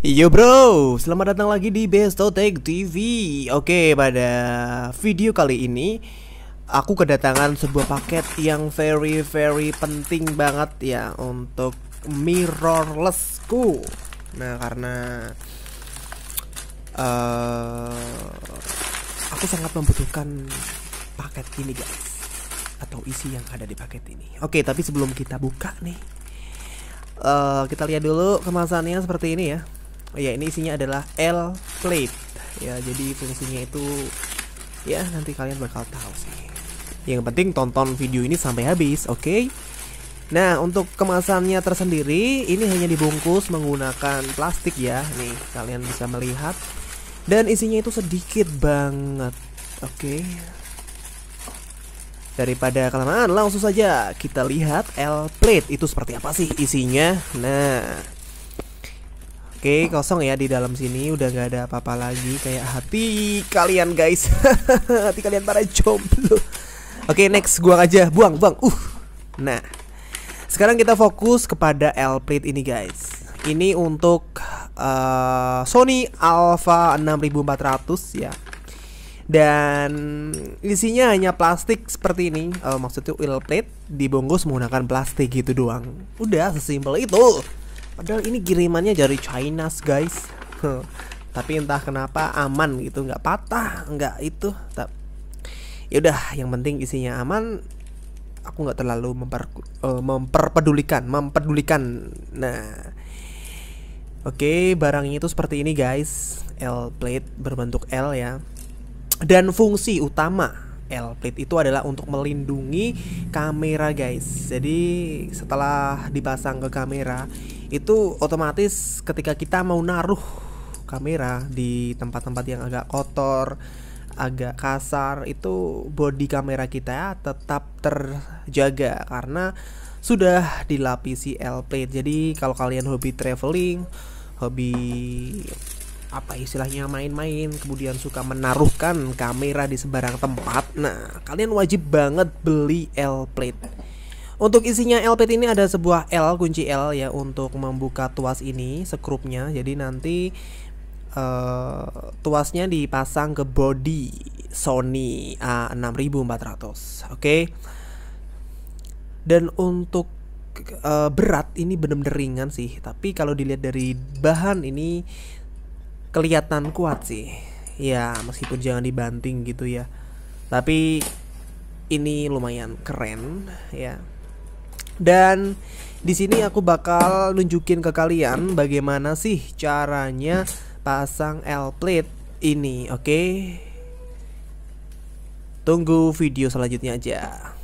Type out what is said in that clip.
Yo bro, selamat datang lagi di Besto Tech TV Oke, pada video kali ini Aku kedatangan sebuah paket yang very very penting banget ya Untuk mirrorlessku Nah, karena uh, Aku sangat membutuhkan paket ini guys Atau isi yang ada di paket ini Oke, tapi sebelum kita buka nih Uh, kita lihat dulu kemasannya seperti ini ya Oh ya ini isinya adalah L plate ya jadi fungsinya itu ya nanti kalian bakal tahu sih yang penting tonton video ini sampai habis oke okay? Nah untuk kemasannya tersendiri ini hanya dibungkus menggunakan plastik ya Nih kalian bisa melihat Dan isinya itu sedikit banget Oke okay. Daripada kelamaan langsung saja kita lihat L-plate itu seperti apa sih isinya Nah Oke, kosong ya di dalam sini udah gak ada apa-apa lagi kayak hati kalian guys. hati kalian para jomblo. Oke, next gua aja buang, buang. Uh. Nah. Sekarang kita fokus kepada L plate ini guys. Ini untuk uh, Sony Alpha 6400 ya. Dan isinya hanya plastik seperti ini. Uh, maksudnya L plate dibungkus menggunakan plastik gitu doang. Udah sesimpel itu. Padahal ini kirimannya dari China, guys. Tapi entah kenapa aman gitu, nggak patah, nggak itu. Ya udah, yang penting isinya aman. Aku nggak terlalu memper eh, memperpedulikan, mempedulikan. Nah, oke, okay, barangnya itu seperti ini, guys. L plate berbentuk L ya. Dan fungsi utama L plate itu adalah untuk melindungi kamera guys jadi setelah dipasang ke kamera itu otomatis ketika kita mau naruh kamera di tempat-tempat yang agak kotor agak kasar itu body kamera kita tetap terjaga karena sudah dilapisi L plate jadi kalau kalian hobi traveling hobi apa istilahnya main-main kemudian suka menaruhkan kamera di sebarang tempat nah kalian wajib banget beli L plate untuk isinya L plate ini ada sebuah L kunci L ya untuk membuka tuas ini sekrupnya. jadi nanti uh, tuasnya dipasang ke body Sony A6400 oke okay? dan untuk eh, berat ini bener-bener ringan sih tapi kalau dilihat dari bahan ini kelihatan kuat sih ya meskipun jangan dibanting gitu ya tapi ini lumayan keren ya dan di sini aku bakal nunjukin ke kalian bagaimana sih caranya pasang L plate ini oke okay? tunggu video selanjutnya aja